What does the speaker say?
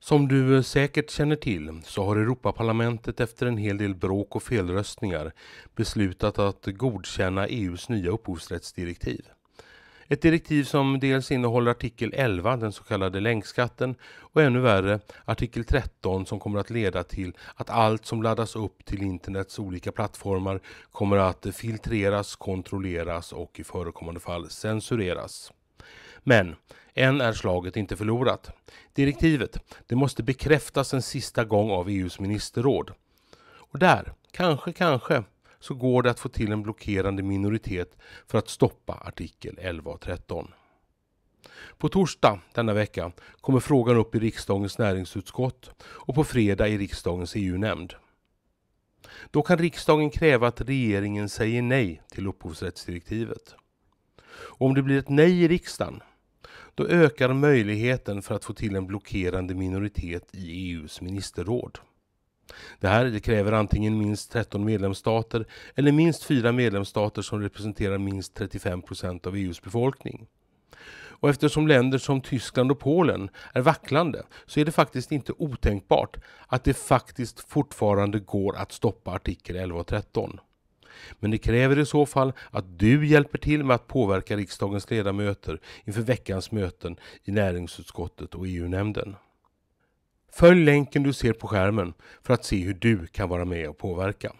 Som du eh, säkert känner till så har Europaparlamentet efter en hel del bråk och felröstningar beslutat att godkänna EUs nya upphovsrättsdirektiv. Ett direktiv som dels innehåller artikel 11, den så kallade länkskatten, och ännu värre artikel 13 som kommer att leda till att allt som laddas upp till internets olika plattformar kommer att filtreras, kontrolleras och i förekommande fall censureras. Men än är slaget inte förlorat. Direktivet, det måste bekräftas en sista gång av EUs ministerråd. Och där, kanske, kanske, så går det att få till en blockerande minoritet för att stoppa artikel 11 och 13. På torsdag denna vecka kommer frågan upp i riksdagens näringsutskott och på fredag i riksdagens EU-nämnd. Då kan riksdagen kräva att regeringen säger nej till upphovsrättsdirektivet. Och om det blir ett nej i riksdagen då ökar möjligheten för att få till en blockerande minoritet i EUs ministerråd. Det här det kräver antingen minst 13 medlemsstater eller minst fyra medlemsstater som representerar minst 35 procent av EUs befolkning. Och eftersom länder som Tyskland och Polen är vacklande så är det faktiskt inte otänkbart att det faktiskt fortfarande går att stoppa artikel 11 och 13. Men det kräver i så fall att du hjälper till med att påverka riksdagens ledamöter inför veckans möten i näringsutskottet och EU-nämnden. Följ länken du ser på skärmen för att se hur du kan vara med och påverka.